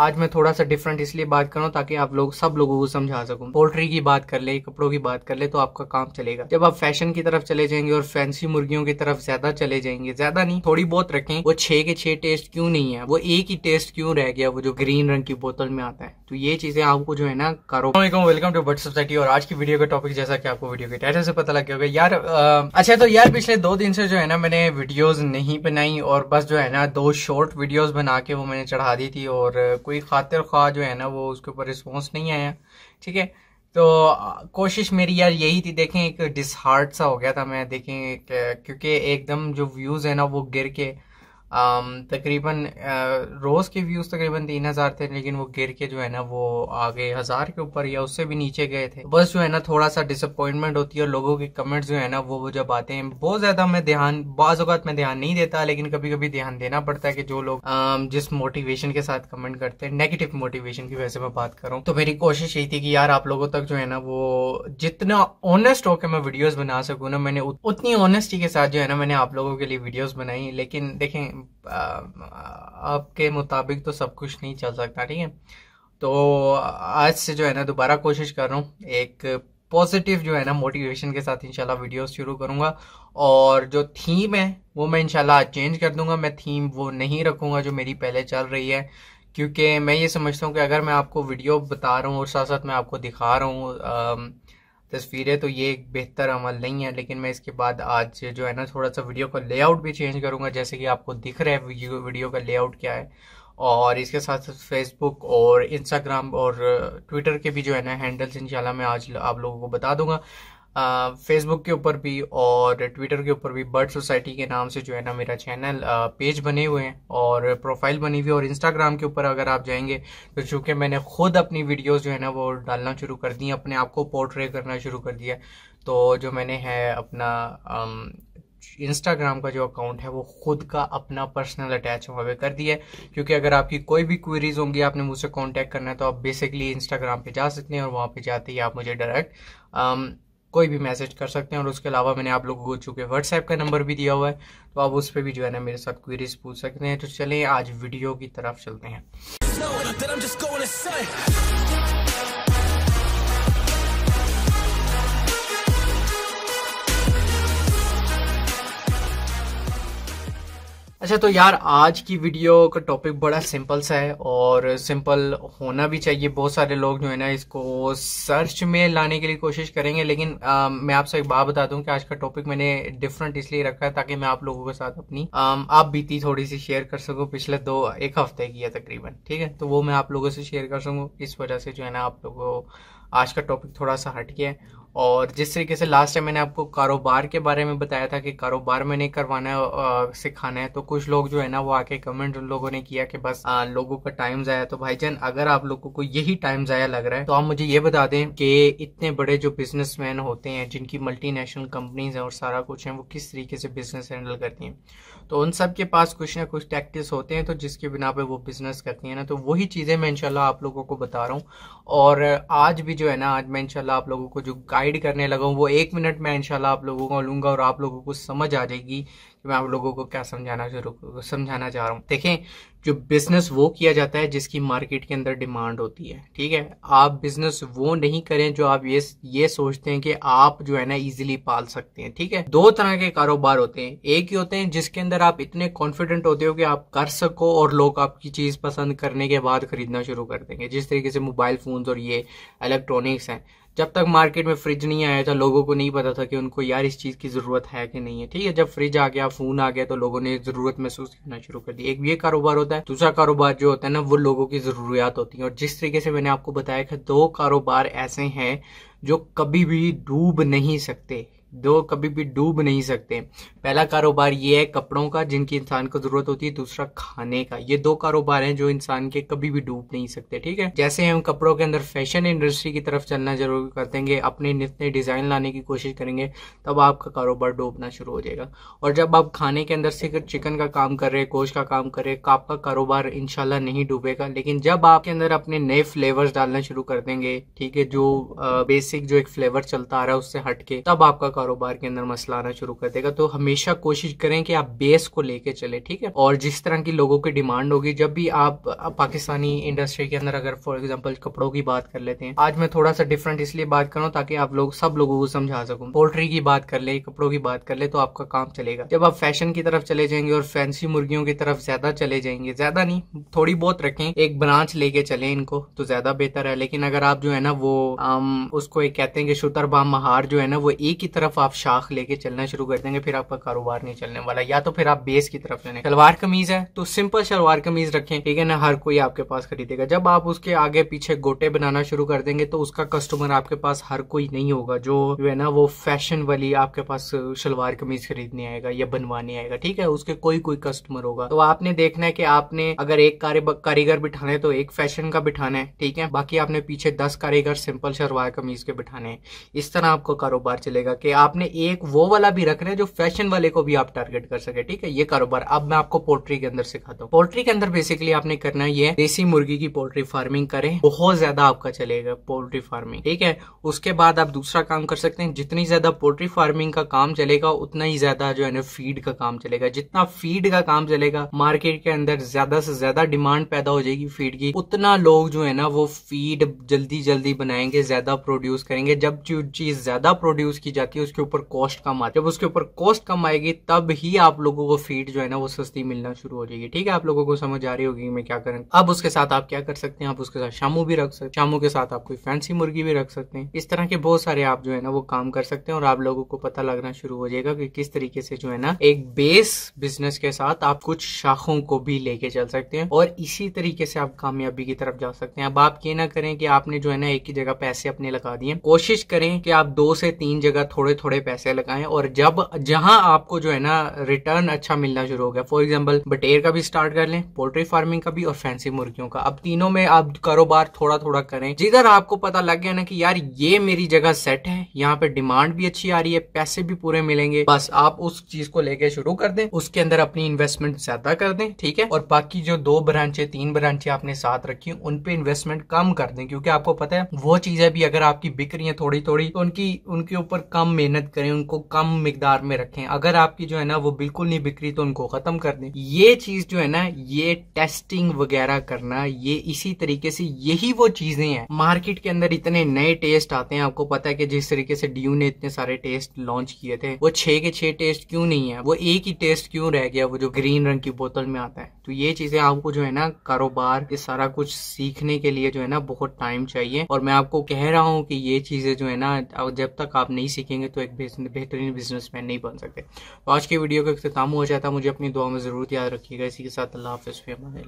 आज मैं थोड़ा सा डिफरेंट इसलिए बात कर रहा हूँ ताकि आप लोग सब लोगों को समझा सकूं पोल्ट्री की बात कर ले कपड़ों की बात कर ले तो आपका काम चलेगा जब आप फैशन की तरफ चले जाएंगे और फैंसी मुर्गियों की तरफ ज्यादा चले जाएंगे ज्यादा नहीं थोड़ी बहुत रखें वो छह के छह टेस्ट क्यों नहीं है वो एक ही टेस्ट क्यों रह गया वो जो ग्रीन रंग की बोतल में आता है तो ये चीजें आपको जो है ना करो वेलकम टू बट सोसाइटी और आज की वीडियो का टॉपिक जैसा की आपको वीडियो के टाइटल से पता लग गया यार अच्छा तो यार पिछले दो दिन से जो है ना मैंने वीडियोज नहीं बनाई और बस जो है ना दो शॉर्ट वीडियोज बना के वो मैंने चढ़ा दी थी और कोई खातिर ख्वा जो है ना वो उसके ऊपर रिस्पॉन्स नहीं आया ठीक है तो कोशिश मेरी यार यही थी देखें एक डिसहार्ट सा हो गया था मैं देखें क्योंकि एकदम जो व्यूज़ है ना वो गिर के Um, तकरीबन uh, रोज़ के व्यूज़ तकरीबन तीन हज़ार थे लेकिन वो गिर के जो है ना वो आगे हज़ार के ऊपर या उससे भी नीचे गए थे बस जो है ना थोड़ा सा डिसअपॉइंटमेंट होती है और लोगों के कमेंट्स जो है ना वो जब आते हैं बहुत ज़्यादा मैं ध्यान अवत मैं ध्यान नहीं देता लेकिन कभी कभी ध्यान देना पड़ता है कि जो लोग um, जिस मोटिवेशन के साथ कमेंट करते हैं नेगेटिव मोटिवेशन की वजह से मैं बात करूँ तो मेरी कोशिश यही थी कि यार आप लोगों तक जो है ना वो जितना ऑनेस्ट होकर मैं वीडियोज़ बना सकूँ ना मैंने उतनी ऑनेस्टी के साथ जो है ना मैंने आप लोगों के लिए वीडियोज़ बनाई लेकिन देखें आपके मुताबिक तो सब कुछ नहीं चल सकता ठीक है तो आज से जो है ना दोबारा कोशिश कर रहा हूँ एक पॉजिटिव जो है ना मोटिवेशन के साथ इंशाल्लाह वीडियोस शुरू करूंगा और जो थीम है वो मैं इंशाल्लाह आज चेंज कर दूंगा मैं थीम वो नहीं रखूंगा जो मेरी पहले चल रही है क्योंकि मैं ये समझता हूँ कि अगर मैं आपको वीडियो बता रहा हूँ और साथ साथ मैं आपको दिखा रहा हूँ तस्वीर है तो ये एक बेहतर अमल नहीं है लेकिन मैं इसके बाद आज जो है ना थोड़ा सा वीडियो का लेआउट भी चेंज करूँगा जैसे कि आपको दिख रहा है वीडियो, वीडियो का लेआउट क्या है और इसके साथ साथ फेसबुक और इंस्टाग्राम और ट्विटर के भी जो है ना हैंडल्स इंशाल्लाह मैं आज आप लोगों को बता दूंगा फेसबुक के ऊपर भी और ट्विटर के ऊपर भी बर्ड सोसाइटी के नाम से जो है ना मेरा चैनल पेज बने हुए हैं और प्रोफाइल बनी हुई है और इंस्टाग्राम के ऊपर अगर आप जाएंगे तो चूंकि मैंने खुद अपनी वीडियोस जो है ना वो डालना शुरू कर दी अपने आप को पोर्ट्रे करना शुरू कर दिया तो जो मैंने है अपना आम, इंस्टाग्राम का जो अकाउंट है वो खुद का अपना पर्सनल अटैच वहाँ पे कर दिया है क्योंकि अगर आपकी कोई भी क्वेरीज होंगी आपने मुझसे कांटेक्ट करना है तो आप बेसिकली इंस्टाग्राम पे जा सकते हैं और वहाँ पे जाते ही आप मुझे डायरेक्ट कोई भी मैसेज कर सकते हैं और उसके अलावा मैंने आप लोगों को चूँकि व्हाट्सएप का नंबर भी दिया हुआ है तो आप उस पर भी जो है ना मेरे साथ क्वेरीज पूछ सकते हैं तो चलें आज वीडियो की तरफ चलते हैं अच्छा तो यार आज की वीडियो का टॉपिक बड़ा सिंपल सा है और सिंपल होना भी चाहिए बहुत सारे लोग जो है ना इसको सर्च में लाने के लिए कोशिश करेंगे लेकिन आ, मैं आपसे एक बात बता दूं कि आज का टॉपिक मैंने डिफरेंट इसलिए रखा है ताकि मैं आप लोगों के साथ अपनी आप बीती थोड़ी सी शेयर कर सकूँ पिछले दो एक हफ्ते की है तकरीबन ठीक है तो वो मैं आप लोगों से शेयर कर सकूँ इस वजह से जो है ना आप लोगों आज का टॉपिक थोड़ा सा हट गया है और जिस तरीके से लास्ट टाइम मैंने आपको कारोबार के बारे में बताया था कि कारोबार में नहीं करवाना है सिखाना है तो कुछ लोग जो है ना वो आके कमेंट उन लोगों ने किया कि बस आ, लोगों का टाइम जाया तो भाई जान अगर आप लोगों को यही टाइम जाया लग रहा है तो आप मुझे ये बता दें कि इतने बड़े जो बिजनेस होते हैं जिनकी मल्टी कंपनीज हैं और सारा कुछ है वो किस तरीके से बिजनेस हैंडल करती हैं तो उन सब के पास कुछ ना कुछ टैक्टिस होते हैं तो जिसके बिना पे वो बिजनेस करती है ना तो वही चीजें मैं इनशाला आप लोगों को बता रहा हूँ और आज भी जो है ना आज मैं इंशाल्लाह आप लोगों को जो गाइड करने लगा हूँ वो एक मिनट में इंशाल्लाह आप लोगों को लूँगा और आप लोगों को समझ आ जाएगी कि मैं आप लोगों को क्या समझाना शुरू समझाना चाह रहा हूँ देखें जो बिजनेस वो किया जाता है जिसकी मार्केट के अंदर डिमांड होती है ठीक है आप बिजनेस वो नहीं करें जो आप ये ये सोचते हैं कि आप जो है ना इजीली पाल सकते हैं ठीक है दो तरह के कारोबार होते हैं एक ही होते हैं जिसके अंदर आप इतने कॉन्फिडेंट होते हो कि आप कर सको और लोग आपकी चीज पसंद करने के बाद खरीदना शुरू कर देंगे जिस तरीके से मोबाइल फोन और ये इलेक्ट्रॉनिक्स हैं जब तक मार्केट में फ्रिज नहीं आया था तो लोगों को नहीं पता था कि उनको यार इस चीज़ की ज़रूरत है कि नहीं है ठीक है जब फ्रिज आ गया फ़ोन आ गया तो लोगों ने ज़रूरत महसूस करना शुरू कर दी एक ये कारोबार होता है दूसरा कारोबार जो होता है ना वो लोगों की ज़रूरियात होती है और जिस तरीके से मैंने आपको बताया कि दो कारोबार ऐसे हैं जो कभी भी डूब नहीं सकते दो कभी भी डूब नहीं सकते पहला कारोबार ये है कपड़ों का जिनकी इंसान को जरूरत होती है दूसरा खाने का ये दो कारोबार हैं जो इंसान के कभी भी डूब नहीं सकते ठीक है जैसे हम कपड़ों के अंदर फैशन इंडस्ट्री की तरफ चलना जरूर कर देंगे अपने नित्य डिजाइन लाने की कोशिश करेंगे तब आपका कारोबार डूबना शुरू हो जाएगा और जब आप खाने के अंदर से चिकन का काम कर रहे गोश्त का काम कर रहे तो आपका कारोबार इनशाला नहीं डूबेगा लेकिन जब आपके अंदर अपने नए फ्लेवर डालना शुरू कर देंगे ठीक है जो बेसिक जो एक फ्लेवर चलता आ रहा है उससे हटके तब आपका कारोबार के अंदर मसला आना शुरू कर देगा तो हमेशा कोशिश करें कि आप बेस को लेके चले ठीक है और जिस तरह की लोगों की डिमांड होगी जब भी आप पाकिस्तानी इंडस्ट्री के अंदर अगर फॉर एग्जाम्पल कपड़ों की बात कर लेते हैं आज मैं थोड़ा सा डिफरेंट इसलिए बात कर रहा हूँ ताकि आप लोग सब लोगों को समझा सकूँ पोल्ट्री की बात कर ले कपड़ों की बात कर ले तो आपका काम चलेगा जब आप फैशन की तरफ चले जाएंगे और फैंसी मुर्गियों की तरफ ज्यादा चले जाएंगे ज्यादा नहीं थोड़ी बहुत रखें एक ब्रांच लेके चले इनको तो ज्यादा बेहतर है लेकिन अगर आप जो है ना वो आम, उसको एक कहते हैं कि शुतरबा महार जो है ना वो एक ही तरफ तरफ आप शाख लेके चलना शुरू कर देंगे फिर आपका कारोबार नहीं चलने वाला या तो फिर आप बेस की तरफ लेने शलवार कमीज है तो सिंपल शलवार कमीज रखें ठीक है ना हर कोई आपके पास खरीदेगा जब आप उसके आगे पीछे गोटे बनाना शुरू कर देंगे तो उसका कस्टमर आपके पास हर कोई नहीं होगा जो है ना वो फैशन वाली आपके पास शलवार कमीज खरीदने आएगा या बनवाने आएगा ठीक है उसके कोई कोई कस्टमर होगा तो आपने देखना है कि आपने अगर एक कारीगर बिठाना है तो एक फैशन का बिठाना है ठीक है बाकी आपने पीछे दस कारीगर सिंपल शलवार कमीज के बिठाने हैं इस तरह आपका कारोबार चलेगा कि आपने एक वो वाला भी रखना है जो फैशन वाले को भी आप टारगेट कर सके ठीक है ये कारोबार अब मैं आपको पोल्ट्री के अंदर सिखाता हूँ पोल्ट्री के अंदर बेसिकली आपने करना ये देसी मुर्गी की पोल्ट्री फार्मिंग करें बहुत ज्यादा आपका चलेगा पोल्ट्री फार्मिंग ठीक है उसके बाद आप दूसरा काम कर सकते हैं जितनी ज्यादा पोल्ट्री फार्मिंग का काम चलेगा उतना ही ज्यादा जो है ना फीड का काम चलेगा जितना फीड का काम चलेगा मार्केट के अंदर ज्यादा से ज्यादा डिमांड पैदा हो जाएगी फीड की उतना लोग जो है ना वो फीड जल्दी जल्दी बनाएंगे ज्यादा प्रोड्यूस करेंगे जब जो चीज ज्यादा प्रोड्यूस की जाती है उस उसके ऊपर कॉस्ट कम आती है जब उसके ऊपर कॉस्ट कम आएगी तब ही आप लोगों को फीड जो है ना वो सस्ती मिलना शुरू हो जाएगी ठीक है आप लोगों को समझ आ रही होगी मैं क्या करें अब उसके साथ आप क्या कर सकते हैं आप उसके साथ शामू भी रख सकते शामू के साथ आप कोई फैंसी मुर्गी भी रख सकते हैं इस तरह के बहुत सारे आप जो है ना वो काम कर सकते हैं और आप लोगों को पता लगना शुरू हो जाएगा कि किस तरीके से जो है ना एक बेस बिजनेस के साथ आप कुछ शाखों को भी लेके चल सकते हैं और इसी तरीके से आप कामयाबी की तरफ जा सकते हैं अब आप ये ना करें कि आपने जो है ना एक ही जगह पैसे अपने लगा दिए कोशिश करें कि आप दो से तीन जगह थोड़े थोड़े पैसे लगाएं और जब जहां आपको जो है ना रिटर्न अच्छा मिलना शुरू हो गया फॉर एग्जाम्पल बटेर का भी स्टार्ट कर लें पोल्ट्री फार्मिंग का भी और फैंसी मुर्गियों का अब तीनों में आप कारोबार थोड़ा थोड़ा करें जिधर आपको पता लग गया ना कि यार ये मेरी जगह सेट है यहाँ पे डिमांड भी अच्छी आ रही है पैसे भी पूरे मिलेंगे बस आप उस चीज को लेके शुरू कर दें उसके अंदर अपनी इन्वेस्टमेंट ज्यादा कर दें ठीक है और बाकी जो दो ब्रांचे तीन ब्रांचे आपने साथ रखी उन पे इन्वेस्टमेंट कम कर दें क्योंकि आपको पता है वो चीजें भी अगर आपकी बिक रही है थोड़ी थोड़ी तो उनकी उनके ऊपर कम मेहनत करें उनको कम मिकदार में रखें अगर आपकी जो है ना वो बिल्कुल नहीं बिक्री तो उनको खत्म कर दें ये चीज जो है ना ये टेस्टिंग वगैरह करना ये इसी तरीके से यही वो चीजें हैं मार्केट के अंदर इतने नए टेस्ट आते हैं आपको पता है कि जिस तरीके से डीयू ने इतने सारे टेस्ट लॉन्च किए थे वो छह के छह टेस्ट क्यों नहीं है वो एक ही टेस्ट क्यों रह गया वो जो ग्रीन रंग की बोतल में आता है तो ये चीजें आपको जो है ना कारोबार के सारा कुछ सीखने के लिए जो है ना बहुत टाइम चाहिए और मैं आपको कह रहा हूँ कि ये चीजें जो है ना जब तक आप नहीं सीखेंगे तो एक बेहतरीन बिजनेसमैन नहीं बन सकते तो आज की वीडियो का अख्ताम हो जाता मुझे अपनी दुआ में ज़रूर याद रखिएगा इसी के साथ अल्लाह हाफ़